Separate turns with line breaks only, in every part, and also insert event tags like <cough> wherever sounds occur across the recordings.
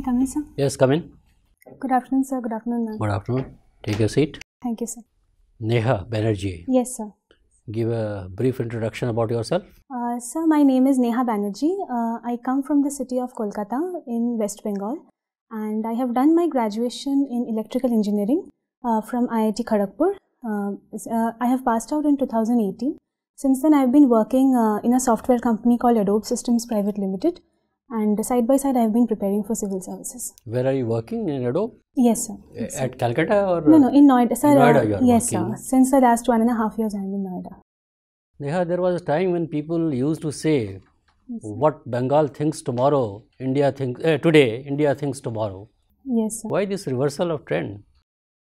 I come in, sir? Yes, come in. Good afternoon, sir. Good afternoon, ma'am. Good afternoon. Take a seat. Thank you, sir.
Neha Banerjee. Yes, sir. Give a brief introduction about yourself.
Uh, sir, my name is Neha Banerjee. Uh, I come from the city of Kolkata in West Bengal and I have done my graduation in electrical engineering uh, from IIT Kharagpur. Uh, uh, I have passed out in 2018. Since then, I have been working uh, in a software company called Adobe Systems Private Limited and side by side I have been preparing for civil services.
Where are you working in Adobe? Yes, sir. At Calcutta or? No, no, in
Noida. Sir, in uh, Noida yes, working. sir. Since the last one and a half years I am in Noida.
Neha, there was a time when people used to say, yes, what Bengal thinks tomorrow, India thinks, eh, today, India thinks tomorrow. Yes, sir. Why this reversal of trend?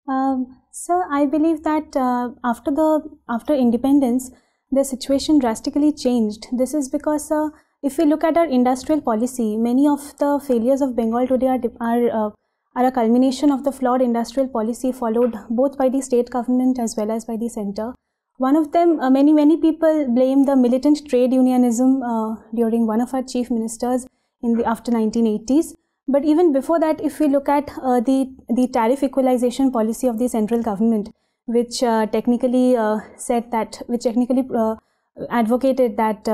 Um, sir, I believe that uh, after the after independence, the situation drastically changed. This is because, sir, uh, if we look at our industrial policy, many of the failures of Bengal today are, are, uh, are a culmination of the flawed industrial policy followed both by the state government as well as by the center. One of them, uh, many, many people blame the militant trade unionism uh, during one of our chief ministers in the after 1980s. But even before that, if we look at uh, the, the tariff equalization policy of the central government, which uh, technically uh, said that, which technically uh, advocated that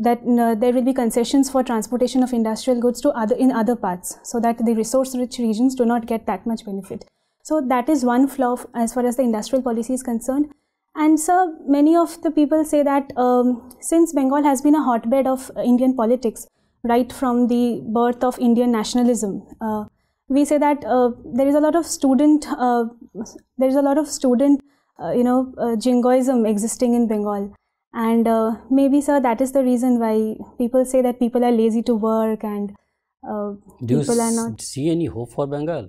that there will be concessions for transportation of industrial goods to other in other parts so that the resource rich regions do not get that much benefit so that is one flaw as far as the industrial policy is concerned and so many of the people say that um, since Bengal has been a hotbed of uh, Indian politics right from the birth of Indian nationalism, uh, we say that uh, there is a lot of student uh, there is a lot of student uh, you know uh, jingoism existing in Bengal. And uh, maybe, sir, that is the reason why people say that people are lazy to work and uh,
Do people are not. See any hope for Bengal?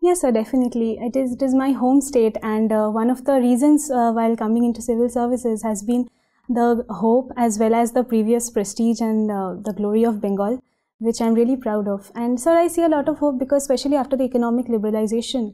Yes, sir, definitely. It is it is my home state, and uh, one of the reasons uh, while coming into civil services has been the hope as well as the previous prestige and uh, the glory of Bengal, which I'm really proud of. And sir, I see a lot of hope because especially after the economic liberalization,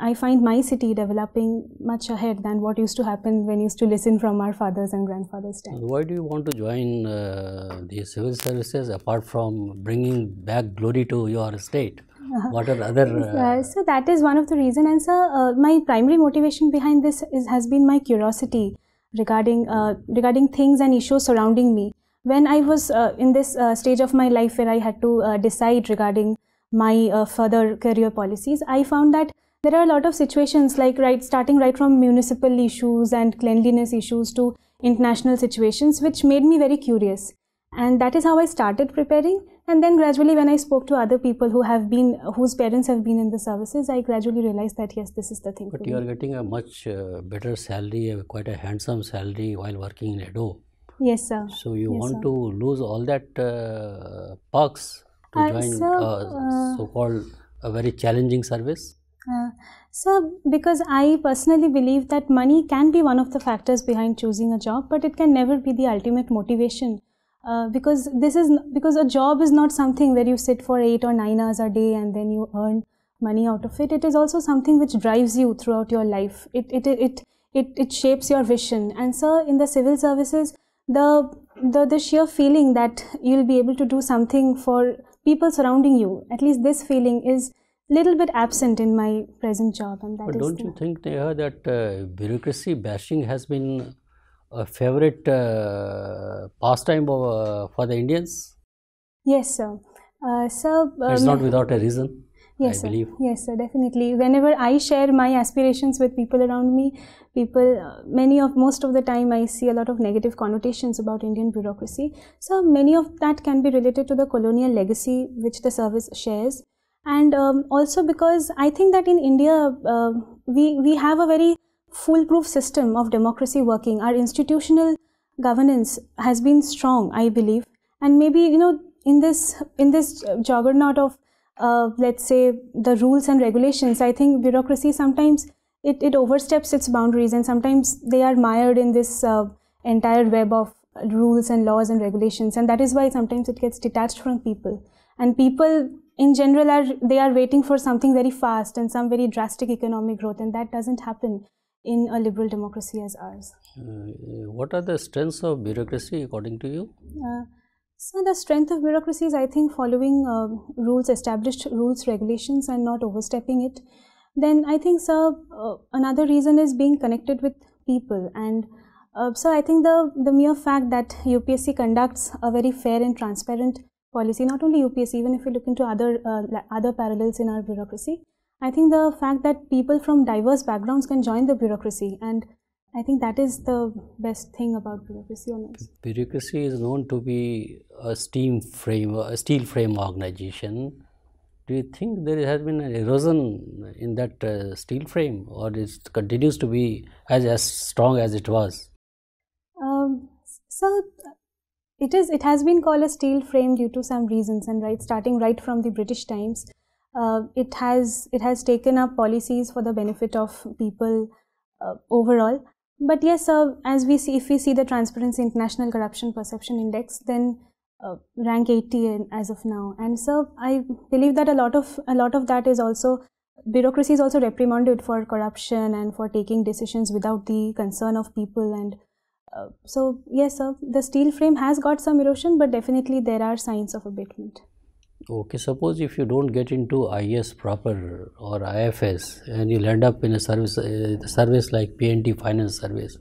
I find my city developing much ahead than what used to happen when used to listen from our fathers and grandfathers' time.
Why do you want to join uh, the civil services apart from bringing back glory to your state? Uh-huh. what are other uh,
uh, so that is one of the reason and sir uh, my primary motivation behind this is, has been my curiosity regarding uh, regarding things and issues surrounding me when i was uh, in this uh, stage of my life where i had to decide regarding my further career policies i found that there are a lot of situations like right starting right from municipal issues and cleanliness issues to international situations which made me very curious and that is how i started preparing and then gradually when i spoke to other people who have been whose parents have been in the services i gradually realized that yes this is the thing but you me.
are getting a much uh, better salary a, quite a handsome salary while working in edo yes sir so you yes, want sir. to lose all that uh, perks to uh, join uh, so-called a very challenging service
uh, so, because I personally believe that money can be one of the factors behind choosing a job, but it can never be the ultimate motivation. Uh, because this is because a job is not something where you sit for eight or nine hours a day and then you earn money out of it. It is also something which drives you throughout your life. It it it it, it shapes your vision. And so, in the civil services, the the the sheer feeling that you'll be able to do something for people surrounding you, at least this feeling is little bit absent in my present job and that but don't you
think Neha, that uh, bureaucracy bashing has been a favorite uh, pastime of, uh, for the indians
yes sir uh, sir um, it's not
without a reason yes I sir. Believe.
yes sir definitely whenever i share my aspirations with people around me people uh, many of most of the time i see a lot of negative connotations about indian bureaucracy so many of that can be related to the colonial legacy which the service shares and um, also because I think that in India uh, we we have a very foolproof system of democracy working. Our institutional governance has been strong, I believe, and maybe you know in this in this juggernaut of uh, let's say the rules and regulations, I think bureaucracy sometimes it, it oversteps its boundaries and sometimes they are mired in this uh, entire web of rules and laws and regulations and that is why sometimes it gets detached from people and people in general are they are waiting for something very fast and some very drastic economic growth and that doesn't happen in a liberal democracy as ours.
Uh, uh what are the strengths of bureaucracy according to you?
Uh, so the strength of bureaucracy is I think following uh, rules, established rules, regulations and not overstepping it. Then I think sir, uh, another reason is being connected with people and uh, so I think the, the mere fact that UPSC conducts a very fair and transparent policy, not only UPS, even if we look into other, uh, other parallels in our bureaucracy. I think the fact that people from diverse backgrounds can join the bureaucracy and I think that is the best thing about bureaucracy on
Bureaucracy is known to be a steam frame, a steel frame organization. Do you think there has been an erosion in that uh, steel frame, or it continues to be as as strong as it was?
Um, so it is it has been called a steel frame due to some reasons and right starting right from the british times uh, it has it has taken up policies for the benefit of people uh, overall but yes uh, as we see if we see the transparency international corruption perception index then uh, rank 80 as of now and so i believe that a lot of a lot of that is also bureaucracy is also reprimanded for corruption and for taking decisions without the concern of people and uh, so yes, sir, the steel frame has got some erosion, but definitely there are signs of abatement.
Okay, suppose if you don't get into IS proper or IFS and you'll end up in a service, uh, service like PNT Finance Service,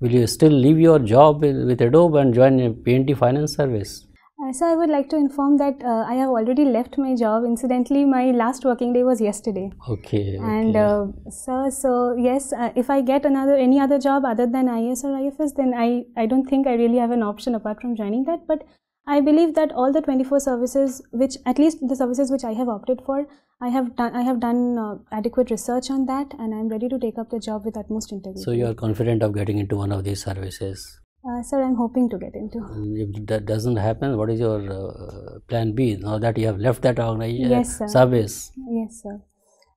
will you still leave your job with Adobe and join PNT Finance Service?
so I would like to inform that uh, I have already left my job. Incidentally, my last working day was yesterday.
Okay. And
okay. Uh, sir, so yes, uh, if I get another any other job other than IS or IFS, then I I don't think I really have an option apart from joining that. But I believe that all the 24 services, which at least the services which I have opted for, I have done I have done uh, adequate research on that, and I'm ready to take up the job with utmost integrity. So
you are confident of getting into one of these services.
Uh, sir, I'm hoping to get into.
Mm, if that doesn't happen, what is your uh, plan B now that you have left that organization uh, yes, sir. service?
Yes, sir.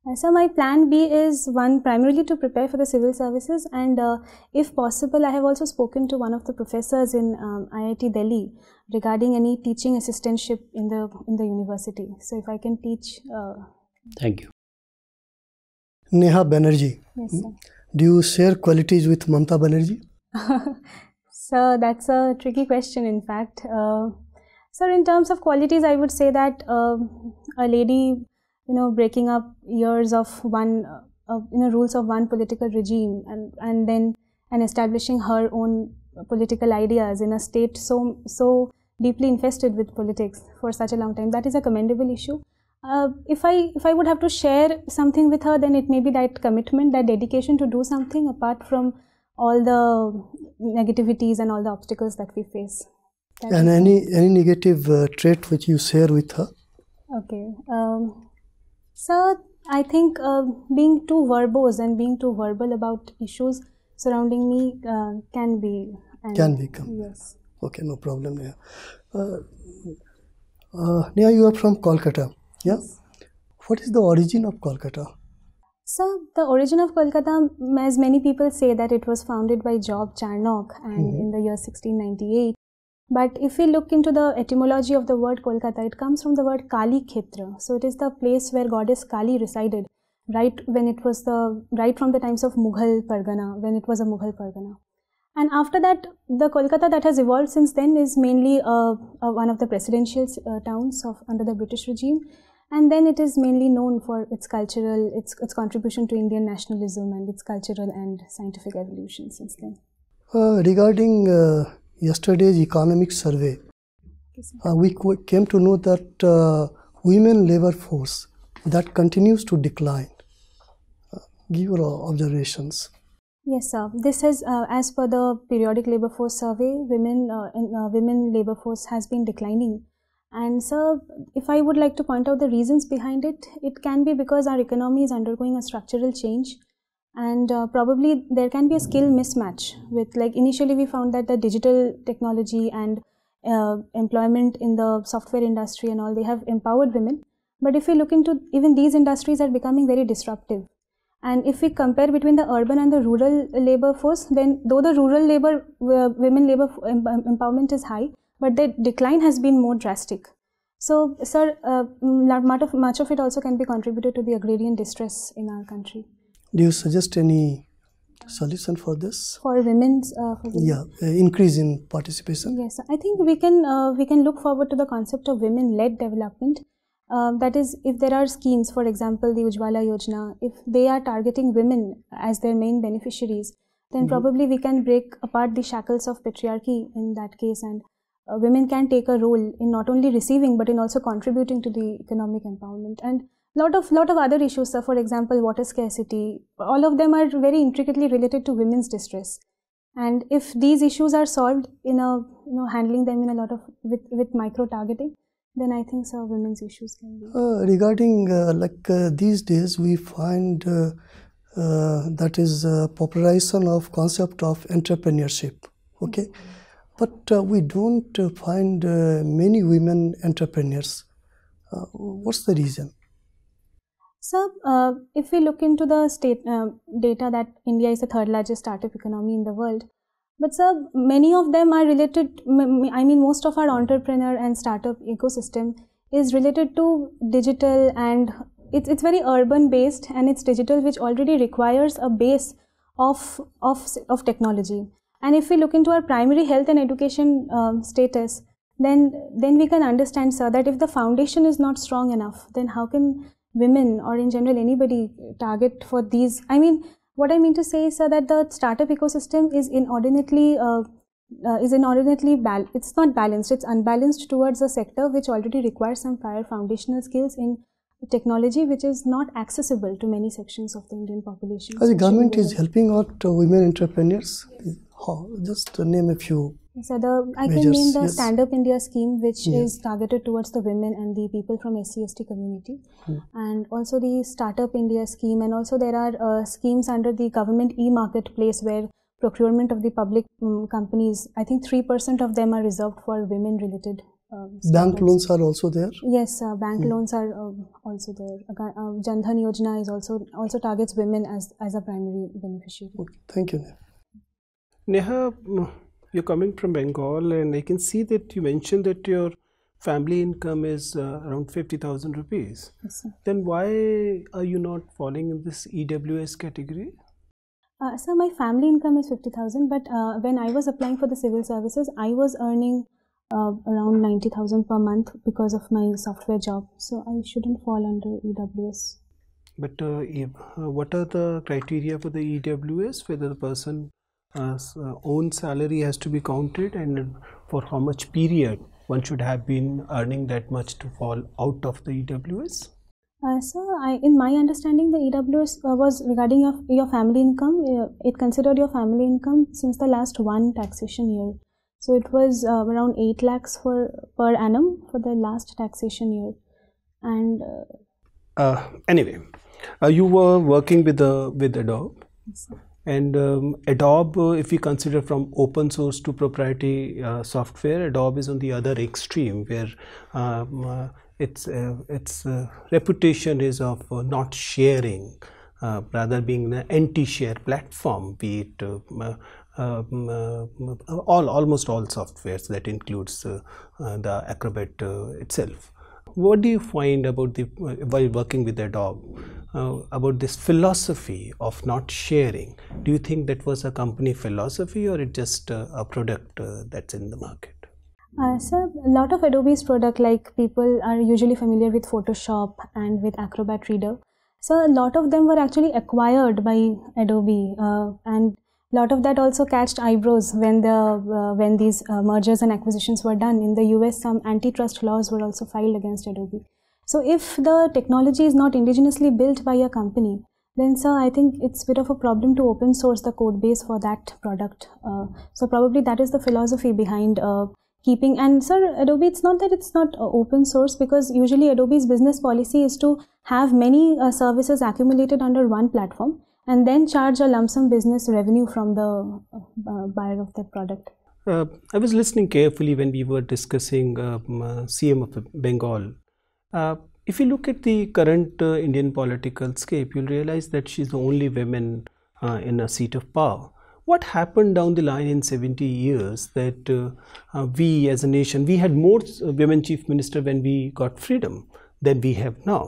Uh, so my plan B is one primarily to prepare for the civil services and uh, if possible I have also spoken to one of the professors in um, IIT Delhi regarding any teaching assistantship in the in the university. So if I can teach. Uh,
Thank you. Neha Banerjee. Yes, sir. Do you share qualities with Mamta Banerjee? <laughs>
So that's a tricky question, in fact. Uh, so in terms of qualities, I would say that uh, a lady, you know, breaking up years of one, uh, you know, rules of one political regime, and and then and establishing her own political ideas in a state so so deeply infested with politics for such a long time, that is a commendable issue. Uh, if I if I would have to share something with her, then it may be that commitment, that dedication to do something apart from all the negativities and all the obstacles that we face. That and any
any negative uh, trait which you share with her?
Okay, um, so I think uh, being too verbose and being too verbal about issues surrounding me uh, can be can become yes.
Okay, no problem, Yeah. Uh, uh, Neha, you are from Kolkata, yeah? Yes. What is the origin of Kolkata?
So the origin of Kolkata, as many people say that it was founded by Job Charnock and mm-hmm. in the year 1698. But if we look into the etymology of the word Kolkata, it comes from the word Kali Khetra. So it is the place where goddess Kali resided right when it was the right from the times of Mughal Pargana, when it was a Mughal Pargana. And after that, the Kolkata that has evolved since then is mainly uh, uh, one of the presidential uh, towns of under the British regime, and then it is mainly known for its cultural, its, its contribution to Indian nationalism and its cultural and scientific evolution since then.
Uh, regarding uh, yesterday's economic survey, uh, we came to know that uh, women labor force that continues to decline. Uh, give your observations.
Yes, sir. This is uh, as per the periodic labor force survey. Women uh, in, uh, women labor force has been declining and so, if I would like to point out the reasons behind it, it can be because our economy is undergoing a structural change and uh, probably there can be a skill mismatch with like initially we found that the digital technology and uh, employment in the software industry and all they have empowered women but if we look into even these industries are becoming very disruptive and if we compare between the urban and the rural labor force then though the rural labor uh, women labor um, um, empowerment is high but the decline has been more drastic. So, sir, uh, much of it also can be contributed to the agrarian distress in our country.
Do you suggest any solution for this
for women's uh, for yeah
uh, increase in participation
yes i think we can uh, we can look forward to the concept of women led development uh, that is if there are schemes for example the ujwala yojana if they are targeting women as their main beneficiaries then mm probably we can break apart the shackles of patriarchy in that case and uh, women can take a role in not only receiving but in also contributing to the economic empowerment and lot of lot of other issues sir for example water scarcity all of them are very intricately related to women's distress and if these issues are solved in a you know handling them in a lot of with with micro targeting then i think sir women's issues can
be uh, regarding uh, like uh, these days we find uh, uh, that is popularization of concept of entrepreneurship okay mm -hmm but uh, we don't uh, find uh, many women entrepreneurs. Uh, what's the reason?
So, uh, if we look into the state uh, data that India is the third largest startup economy in the world, but sir, many of them are related. I mean, most of our entrepreneur and startup ecosystem is related to digital, and it's it's very urban based, and it's digital, which already requires a base of of of technology. And if we look into our primary health and education um, status, then then we can understand, sir, that if the foundation is not strong enough, then how can women or in general anybody target for these? I mean, what I mean to say is, sir, that the startup ecosystem is inordinately uh, uh, is inordinately bal it's not balanced it's unbalanced towards a sector which already requires some prior foundational skills in technology which is not accessible to many sections of the indian population the government
is helping out uh, women entrepreneurs yes just just name a few.
So the I can name the yes. Stand Up India scheme, which yeah. is targeted towards the women and the people from SCST community, hmm. and also the Startup India scheme, and also there are uh, schemes under the government e-marketplace where procurement of the public um, companies. I think three percent of them are reserved for women-related um, uh, bank loans
are also there
yes uh, bank hmm. loans are um, also there uh, yojana is also also targets women as as a primary beneficiary
okay. thank you
Neha, you're coming from Bengal, and I can see that you mentioned that your family income is uh, around 50,000 rupees. Yes, then why are you not falling in this EWS category?
Uh, so my family income is 50,000, but uh, when I was applying for the civil services, I was earning uh, around 90,000 per month because of my software job. So I shouldn't fall under EWS.
But uh, uh, what are the criteria for the EWS, whether the person uh, uh, own salary has to be counted and for how much period one should have been earning that much to fall out of the EWS?
Uh, I, in my understanding, the EWS uh, was regarding your, your family income. Uh, it considered your family income since the last one taxation year. So it was uh, around 8 lakhs for, per annum for the last taxation year. And
uh, uh, anyway, you were working with the with Adobe. Yes, sir. And um, Adobe, uh, if we consider from open source to proprietary uh, software, Adobe is on the other extreme where um, uh, its, uh, its uh, reputation is of uh, not sharing, rather being an anti-share platform, be it um, all almost all softwares that includes the Acrobat itself what do you find about the while working with a dog uh, about this philosophy of not sharing do you think that was a company philosophy or it just uh, a product uh, that's in the market
uh, so a lot of Adobe's product like people are usually familiar with Photoshop and with Acrobat Reader. So a lot of them were actually acquired by Adobe uh, and lot of that also catched eyebrows when the uh, when these uh, mergers and acquisitions were done in the US some antitrust laws were also filed against Adobe so if the technology is not indigenously built by a company then sir I think it's a bit of a problem to open source the code base for that product uh, so probably that is the philosophy behind uh, keeping and sir Adobe it's not that it's not uh, open source because usually Adobe's business policy is to have many uh, services accumulated under one platform and then charge a lump sum business revenue from the uh, uh, buyer of that product.
Uh, I was listening carefully when we were discussing um, uh, uh, CM of Bengal. if you look at the current Indian political scape, you'll realize that she's the only woman in a seat of power what happened down the line in 70 years that uh, uh, we as a nation we had more women chief minister when we got freedom than we have now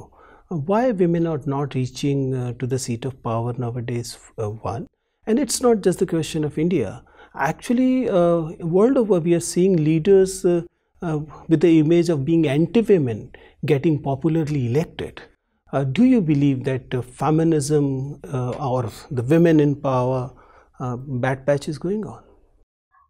why women are not reaching uh, to the seat of power nowadays uh, one and it's not just the question of india actually uh, world over we are seeing leaders uh, uh, with the image of being anti-women getting popularly elected uh, do you believe that feminism or the women in power bad patch is going on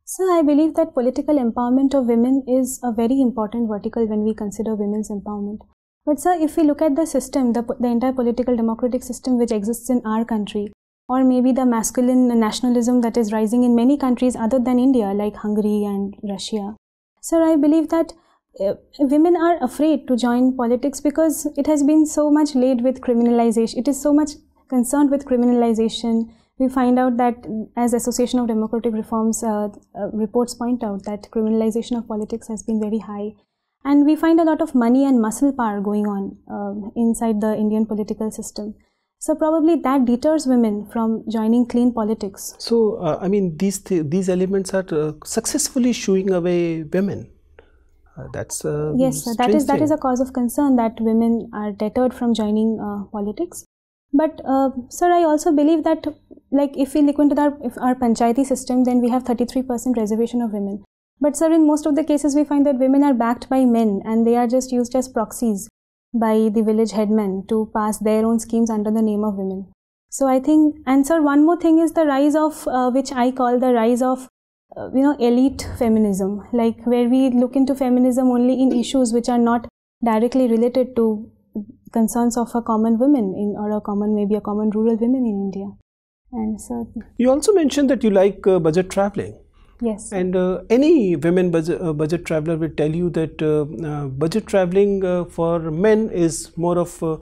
so i believe that political empowerment of women is a very important vertical when we consider women's empowerment but sir, if we look at the system, the, the entire political democratic system which exists in our country, or maybe the masculine nationalism that is rising in many countries other than India, like Hungary and Russia. Sir, I believe that uh, women are afraid to join politics because it has been so much laid with criminalization. It is so much concerned with criminalization. We find out that, mm, as Association of Democratic Reforms uh, uh, reports point out, that criminalization of politics has been very high. And we find a lot of money and muscle power going on uh, inside the Indian political system. So probably that deters women from joining clean
politics. So uh, I mean, these th these elements are uh, successfully shooing away women. Uh, that's uh, yes, sir, that is thing. a
cause of concern that women are deterred from joining uh, politics. But sir, I also believe that like if we look into our, our panchayati system, then we have 33% reservation of women. But, sir, in most of the cases, we find that women are backed by men and they are just used as proxies by the village headmen to pass their own schemes under the name of women. So, I think, and sir, one more thing is the rise of, uh, which I call the rise of, uh, you know, elite feminism, like where we look into feminism only in issues which are not directly related to concerns of a common women in, or a common, maybe a common rural women in India. And so.
You also mentioned that you like uh, budget traveling. Yes. And uh, any women budget, uh, budget traveler will tell you that uh, uh budget traveling uh, for men is more of uh,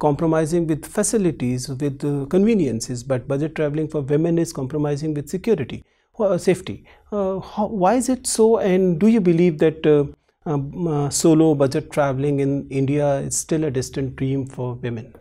compromising with facilities, with conveniences, but budget traveling for women is compromising with security, safety. How, why is it so? And do you believe that um, solo budget traveling in India is still a distant dream for women?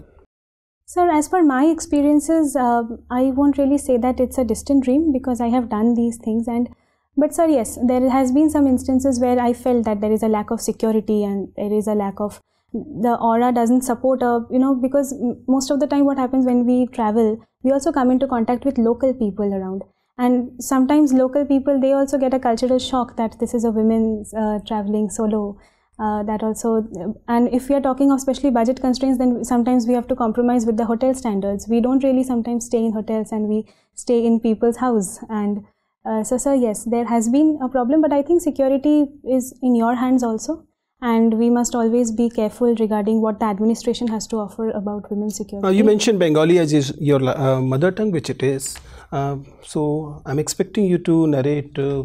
Sir, as per my experiences, uh, I won't really say that it's a distant dream because I have done these things and but sir, yes, there has been some instances where I felt that there is a lack of security and there is a lack of the aura doesn't support a you know because most of the time what happens when we travel we also come into contact with local people around and sometimes local people they also get a cultural shock that this is a woman uh, traveling solo uh, that also and if we are talking of especially budget constraints then sometimes we have to compromise with the hotel standards we don't really sometimes stay in hotels and we stay in people's house and uh, so, sir, yes, there has been a problem, but I think security is in your hands also. And we must always be careful regarding what the administration has to offer about women's uh, security. Uh, you mentioned
Bengali as your uh, mother tongue, which it is. Uh, so, I'm expecting you to narrate uh,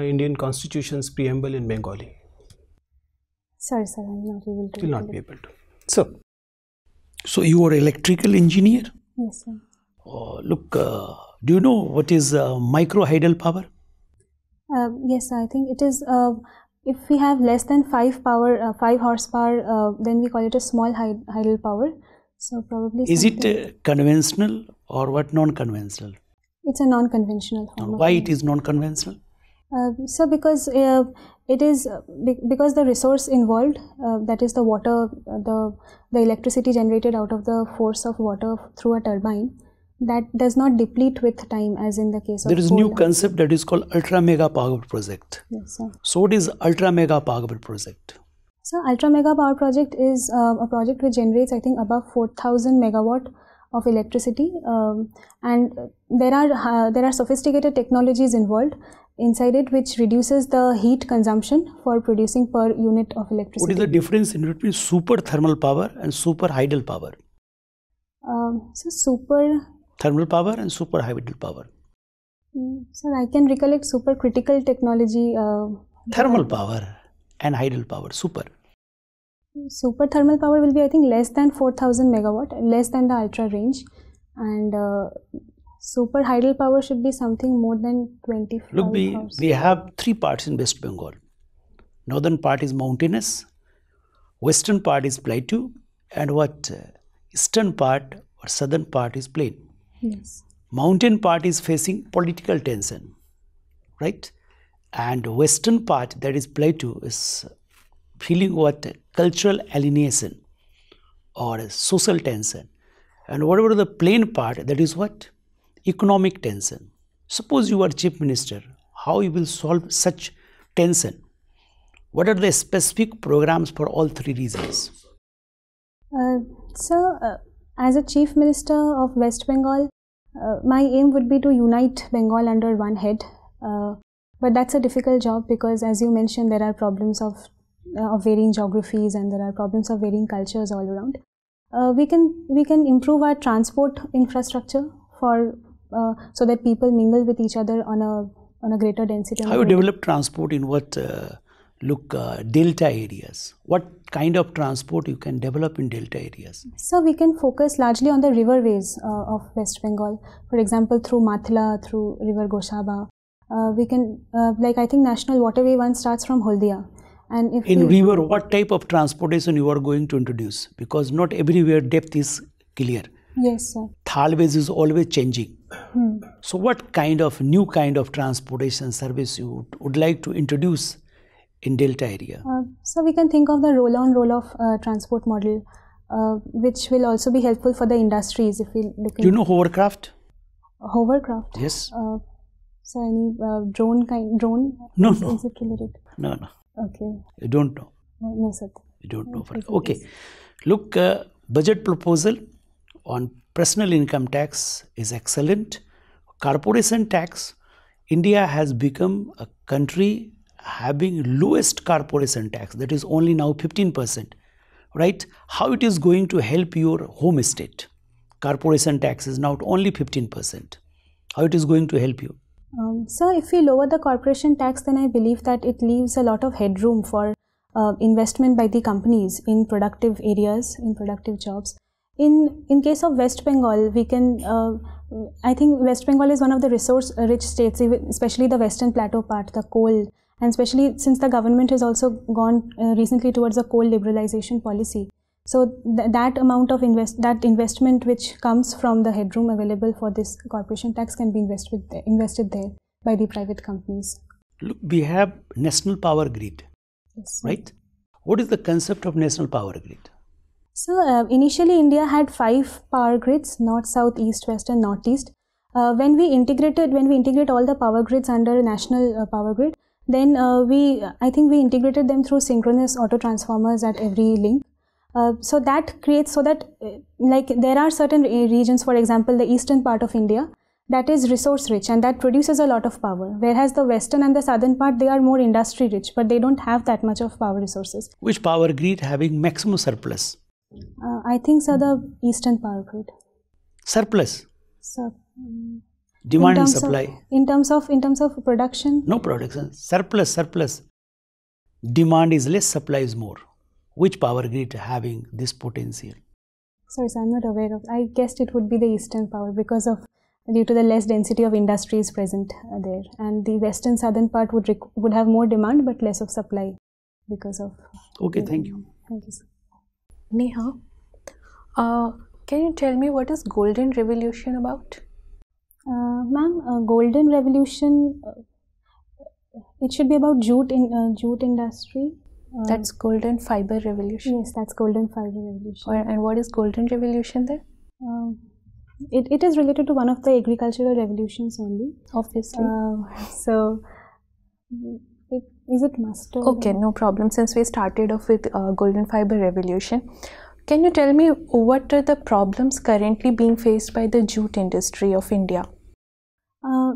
Indian Constitution's preamble
in Bengali.
Sorry, sir, I'm not able to. Will not be able
to. So, so you are electrical engineer. Yes, sir. Oh, look, uh, do you know what is uh, micro hydel power?
yes, I think it is. if we have less than five power, five horsepower, then we call it a small hydel power. So probably. Is it
conventional or what non-conventional?
It's a non-conventional. Why it
is non-conventional?
Uh, so because uh, it is uh, be because the resource involved that is the water the the electricity generated out of the force of water through a turbine that does not deplete with time as in the case of there is new concept
that is called ultra mega power project yes sir so what is ultra mega power project
so ultra mega power project is uh, a project which generates i think above 4000 megawatt of electricity um, and there are uh, there are sophisticated technologies involved inside it which reduces the heat consumption for producing per unit of electricity what is the
difference in between super thermal power and super hydel power
um, so super
thermal power and superhybridal power.
Mm, sir, I can recollect super critical technology. Uh,
thermal power and hydel power, super.
Super thermal power will be, I think, less than 4000 megawatt, less than the ultra range. And uh, super hydel power should be something more than 20. Look, we,
we have three parts in West Bengal. Northern part is mountainous, western part is plateau, and what uh, eastern part or southern part is plain. Mountain part is facing political tension, right? And western part, that is Plato, is feeling what cultural alienation or social tension. And whatever the plain part, that is what? Economic tension. Suppose you are chief minister, how you will solve such tension? What are the specific programs for all three regions?
Uh, so, uh, as a chief minister of West Bengal, uh, my aim would be to unite Bengal under one head, uh, but that's a difficult job because, as you mentioned, there are problems of uh, of varying geographies and there are problems of varying cultures all around. Uh, we can we can improve our transport infrastructure for uh, so that people mingle with each other on a on a greater density. How you develop
transport in what look uh, delta areas what kind of transport you can develop in delta areas
so we can focus largely on the riverways uh, of west bengal for example through mathla through river goshaba uh, we can uh, like i think national waterway one starts from holdia and if in we, river
what type of transportation you are going to introduce because not everywhere depth is clear yes sir third is always changing hmm. so what kind of new kind of transportation service you would like to introduce in delta area?
Uh, so we can think of the roll-on, roll-off uh, transport model, uh, which will also be helpful for the industries if we look. Do you know
hovercraft?
Hovercraft. Yes. Uh, so any uh, drone kind drone? No, no. Is it related? No, no. Okay. You don't know. No, uh, no sir.
You don't know. For, okay. Look, budget proposal on personal income tax is excellent. Corporation tax. India has become a country having lowest corporation tax that is only now 15% right how it is going to help your home state corporation tax is now only 15% how it is going to help you
um, sir if we lower the corporation tax then i believe that it leaves a lot of headroom for uh, investment by the companies in productive areas in productive jobs in in case of west bengal we can uh, i think west bengal is one of the resource rich states especially the western plateau part the coal and especially since the government has also gone uh, recently towards a coal liberalization policy so th that amount of invest that investment which comes from the headroom available for this corporation tax can be invested there, invested there by the private companies
look we have national power grid yes. right what is the concept of national power grid
so uh, initially india had five power grids north south east west and northeast uh, when we integrated when we integrate all the power grids under national uh, power grid then uh, we, I think we integrated them through synchronous auto transformers at every link. Uh, so that creates so that uh, like there are certain regions, for example, the eastern part of India that is resource rich and that produces a lot of power whereas the western and the southern part they are more industry rich but they don't have that much of power resources
which power grid having maximum surplus
uh, i think so the eastern power grid
surplus
um,
demand and supply of,
in terms of in terms of production
no production surplus surplus demand is less supply is more which power grid having this potential
sorry sir i'm not aware of i guessed it would be the eastern power because of due to the less density of industries present uh, there and the western southern part would would have more demand but less of supply because of okay the, thank you thank you sir neha uh, can you tell me what is golden revolution about uh, Ma'am, uh, golden revolution, uh, it should be about jute in uh, jute industry. Uh, that's golden fiber revolution. Yes, that's golden fiber revolution. and what is golden revolution there? Um, it, it is related to one of the agricultural revolutions only. Obviously. Uh, so, it, is it master?
Okay, no problem. Since we started off with golden fiber revolution, can you tell me what are the problems currently being faced by the jute industry of India?
Uh,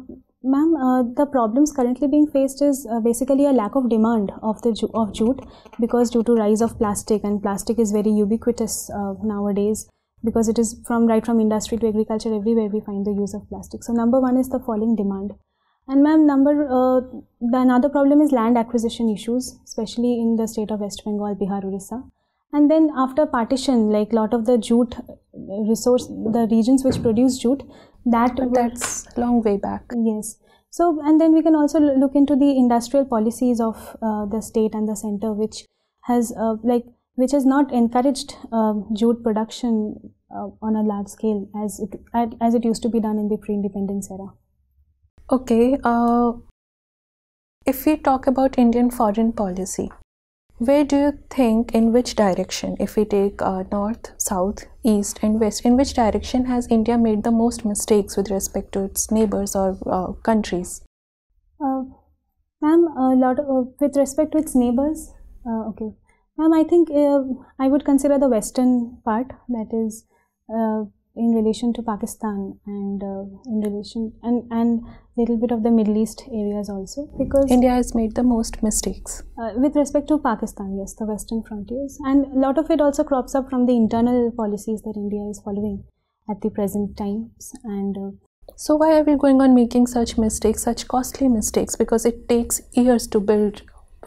ma'am, uh, the problems currently being faced is uh, basically a lack of demand of the ju- of jute because due to rise of plastic and plastic is very ubiquitous uh, nowadays because it is from right from industry to agriculture everywhere we find the use of plastic. So number one is the falling demand, and ma'am, number uh, the another problem is land acquisition issues, especially in the state of West Bengal, Bihar, Orissa. And then after partition, like lot of the jute uh, resource, the regions which produce jute, that but that's a long way back yes so and then we can also look into the industrial policies of uh, the state and the center which has uh, like which has not encouraged uh, jute production uh, on a large scale as it as it used to be done in the pre-independence era
okay uh, if we talk about indian foreign policy where do you think in which direction if we take uh, north south east and west in which direction has india made the most mistakes with respect to its neighbors or uh, countries
uh, ma'am a lot of, uh, with respect to its neighbors uh, okay ma'am i think uh, i would consider the western part that is in relation to Pakistan and uh, in relation and and little bit of the Middle East areas also because India
has made the most mistakes
uh, with respect to Pakistan. Yes, the Western frontiers and a lot of it also crops up from the internal policies that India is following at the present times and. Uh, so why are we going on
making such mistakes, such costly mistakes? Because it takes years to build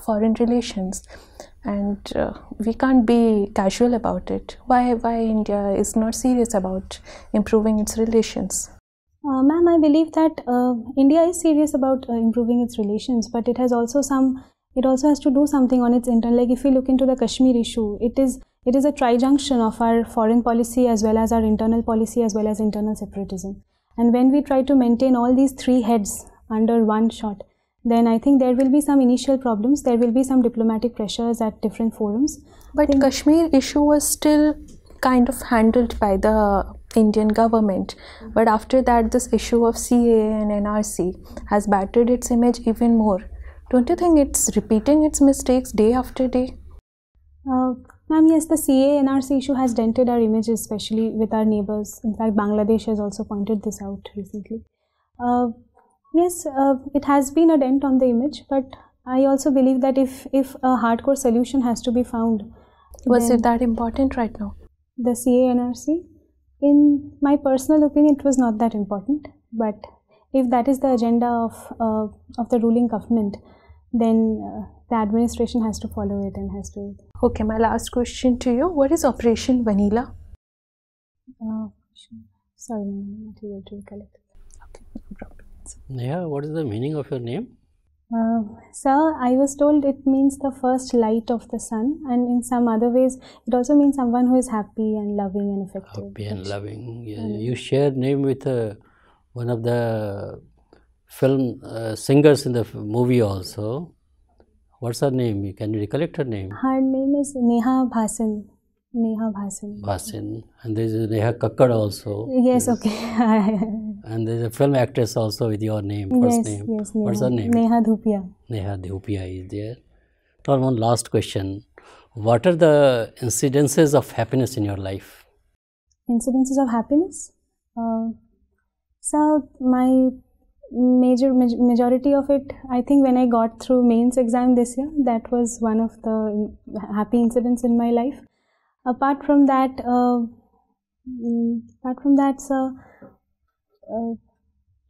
foreign relations and uh, we can't be casual about it. Why, why India is not serious about improving its relations?
Uh, Ma'am, I believe that uh, India is serious about uh, improving its relations, but it has also some. It also has to do something on its internal. Like if you look into the Kashmir issue, it is it is a trijunction of our foreign policy as well as our internal policy as well as internal separatism. And when we try to maintain all these three heads under one shot, then I think there will be some initial problems. There will be some diplomatic pressures at different forums. But then Kashmir issue was still kind of
handled by the Indian government. Mm -hmm. But after that, this issue of CAA and NRC has battered its image even more. Don't you think it's repeating its mistakes
day after day? Uh, Ma'am, yes, the CAA NRC issue has dented our image, especially with our neighbors. In fact, Bangladesh has also pointed this out recently. Uh, Yes, uh, it has been a dent on the image, but I also believe that if, if a hardcore solution has to be found. Was it that important right now? The CANRC? In my personal opinion, it was not that important, but if that is the agenda of, uh, of the ruling government, then uh, the administration has to follow it and has to. Okay, my last question to you What is Operation Vanilla? Uh, sorry, I'm not able to recollect. Okay.
Yeah, Neha, what is the meaning of your name?
Uh, sir, I was told it means the first light of the sun, and in some other ways, it also means someone who is happy and loving
and affectionate. Happy and loving. Yeah. Mm. You share name with uh, one of the film uh, singers in the movie also. What's her name? Can you recollect her name?
Her name is Neha Bhasan. Neha Bhasin. Bhasin.
And there is Neha Kakkad also.
Yes, yes. okay. <laughs>
and there is a film actress also with your name, first yes, name. Yes, Neha. What's her name?
Neha Dhupia.
Neha Dhupia is there. Now, one last question. What are the incidences of happiness in your life?
Incidences of happiness? Uh, so, my major ma majority of it, I think when I got through mains exam this year, that was one of the happy incidents in my life apart from that uh, mm, apart from that sir uh,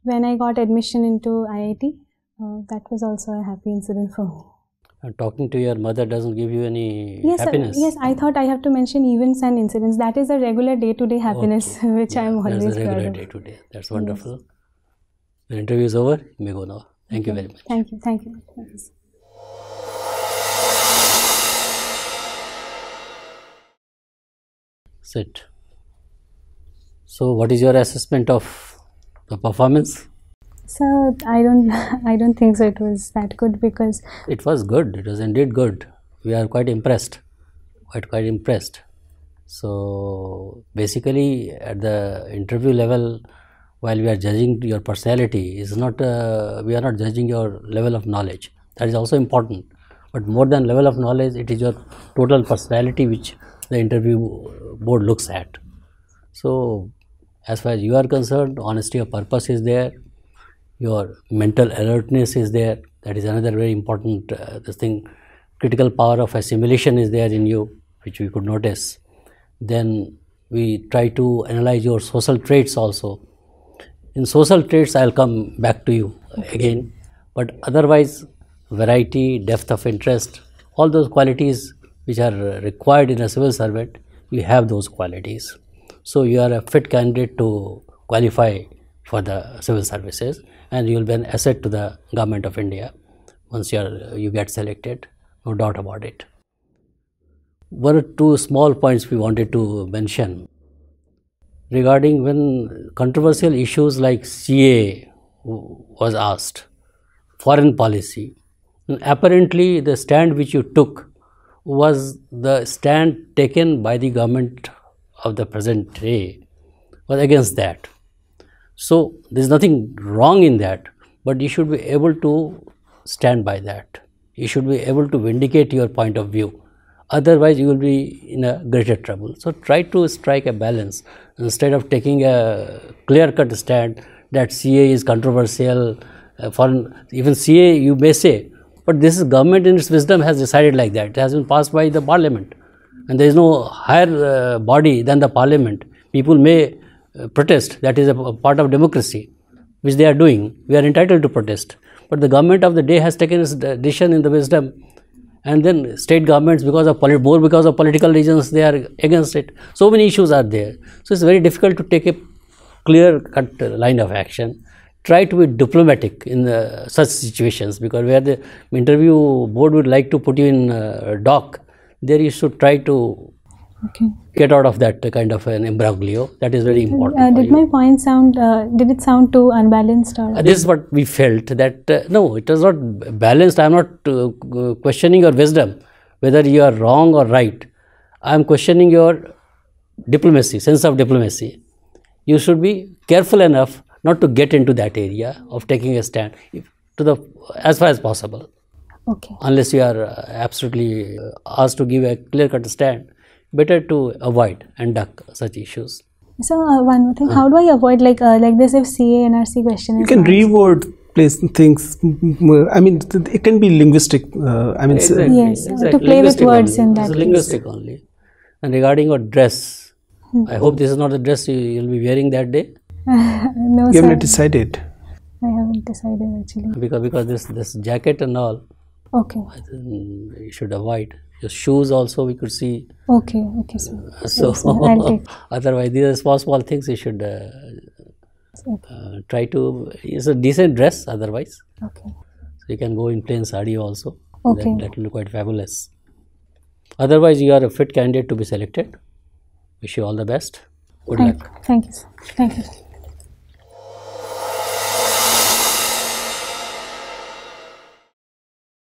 when I got admission into IIT uh, that was also a happy incident for me.
talking to your mother doesn't give you any yes, happiness. Uh, yes,
I thought I have to mention events and incidents. That is a regular day-to-day happiness, okay. <laughs> which yeah, I am always That's a regular
day-to-day. -day. That's wonderful. Yes. The interview is over. You may go now. Thank okay. you very much.
Thank you. Thank you. Thanks.
sit. So, what is your assessment of the performance?
So I don't, <laughs> I don't think so. It was that good because
it was good. It was indeed good. We are quite impressed. Quite, quite impressed. So basically, at the interview level, while we are judging your personality, is not uh, we are not judging your level of knowledge. That is also important. But more than level of knowledge, it is your total personality which the interview board looks at. So, as far as you are concerned, honesty of purpose is there, your mental alertness is there, that is another very important uh, this thing, critical power of assimilation is there in you, which we could notice. Then we try to analyze your social traits also. In social traits, I'll come back to you okay. again, but otherwise, variety, depth of interest, all those qualities which are required in a civil servant, you have those qualities. So you are a fit candidate to qualify for the civil services and you will be an asset to the government of India once you, are, you get selected, no doubt about it. One or two small points we wanted to mention regarding when controversial issues like CA was asked, foreign policy. And apparently, the stand which you took was the stand taken by the government of the present day was against that. So, there is nothing wrong in that, but you should be able to stand by that. You should be able to vindicate your point of view. Otherwise, you will be in a greater trouble. So, try to strike a balance instead of taking a clear cut stand that CA is controversial. Uh, foreign, even CA, you may say but this is government in its wisdom has decided like that. It has been passed by the parliament. And there is no higher uh, body than the parliament. People may uh, protest, that is a, a part of democracy, which they are doing. We are entitled to protest. But the government of the day has taken its decision in the wisdom and then state governments because of polit more because of political reasons they are against it so many issues are there so it's very difficult to take a clear cut line of action try to be diplomatic in uh, such situations because where the interview board would like to put you in a uh, dock, there you should try to okay. get out of that kind of an imbroglio. That is very important. Uh, did my
you. point sound? Uh, did it sound too unbalanced? Or uh, this is
what we felt that uh, no, it was not balanced. I am not questioning your wisdom, whether you are wrong or right. I am questioning your diplomacy, sense of diplomacy. You should be careful enough not to get into that area of taking a stand if, to the as far as possible. Okay. Unless you are uh, absolutely uh, asked to give a clear cut stand, better to avoid and duck such issues.
So uh, one more thing, uh, how do I avoid like uh, like this if CA NRC question? You can
reword
place things. I mean, it can be linguistic. Uh, I mean, exactly. yes, exactly.
to play linguistic with words only. in that. It's linguistic only. And regarding your dress, hmm. I hope this is not the dress you, will be wearing that day.
<laughs> no, you have not
decided.
I haven't decided actually.
Because because this this jacket and all. Okay. you should avoid your shoes also. We could see.
Okay. Okay, sir. <laughs> So yes,
<laughs> otherwise, these are small small things you should. Uh, uh, try to it's a decent dress otherwise okay so you can go in plain sari also okay that, that will look quite fabulous otherwise you are a fit candidate to be selected wish you all the best good thank
luck thank you sir. thank you